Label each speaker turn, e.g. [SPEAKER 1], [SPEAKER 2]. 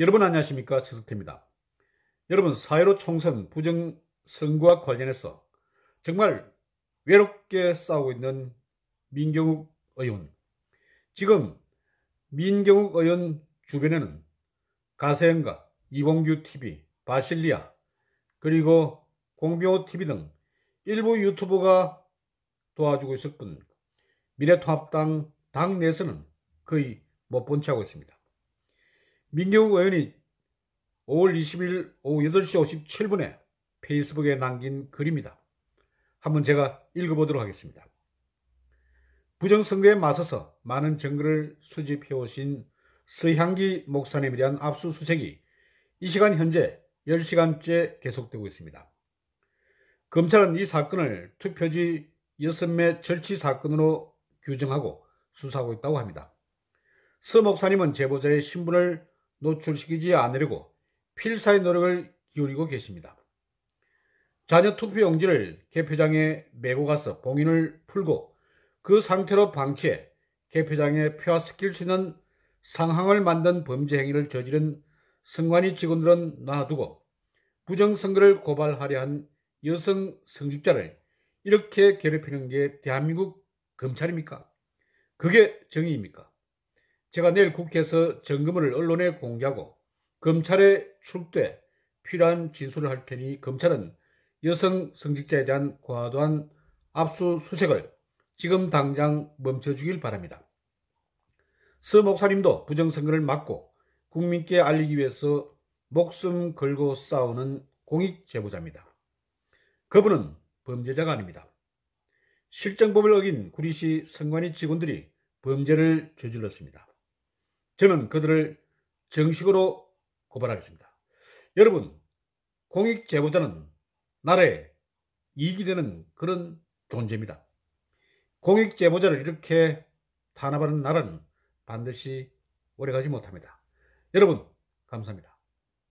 [SPEAKER 1] 여러분 안녕하십니까 최석태입니다. 여러분 사1로 총선 부정 선거와 관련해서 정말 외롭게 싸우고 있는 민경욱 의원 지금 민경욱 의원 주변에는 가세현과 이봉규 TV, 바실리아 그리고 공병호 TV 등 일부 유튜버가 도와주고 있을 뿐 미래통합당 당 내에서는 거의 못 본체하고 있습니다. 민경욱 의원이 5월 20일 오후 8시 57분에 페이스북에 남긴 글입니다. 한번 제가 읽어보도록 하겠습니다. 부정선거에 맞서서 많은 증거를 수집해오신 서향기 목사님에 대한 압수수색이 이 시간 현재 10시간째 계속되고 있습니다. 검찰은 이 사건을 투표지 6매 절취 사건으로 규정하고 수사하고 있다고 합니다. 서 목사님은 제보자의 신분을 노출시키지 않으려고 필사의 노력을 기울이고 계십니다. 자녀 투표 용지를 개표장에 메고 가서 봉인을 풀고 그 상태로 방치해 개표장에 표화시킬 수 있는 상황을 만든 범죄 행위를 저지른 승관위 직원들은 놔두고 부정선거를 고발하려 한 여성 성직자를 이렇게 괴롭히는 게 대한민국 검찰입니까? 그게 정의입니까? 제가 내일 국회에서 점검을 언론에 공개하고 검찰에 출두해 필요한 진술을 할 테니 검찰은 여성 성직자에 대한 과도한 압수수색을 지금 당장 멈춰주길 바랍니다. 서 목사님도 부정선거를 막고 국민께 알리기 위해서 목숨 걸고 싸우는 공익제보자입니다. 그분은 범죄자가 아닙니다. 실정법을 어긴 구리시 선관위 직원들이 범죄를 저질렀습니다. 저는 그들을 정식으로 고발하겠습니다. 여러분, 공익 제보자는 나라에 이익이 되는 그런 존재입니다. 공익 제보자를 이렇게 탄압하는 나라는 반드시 오래가지 못합니다. 여러분, 감사합니다.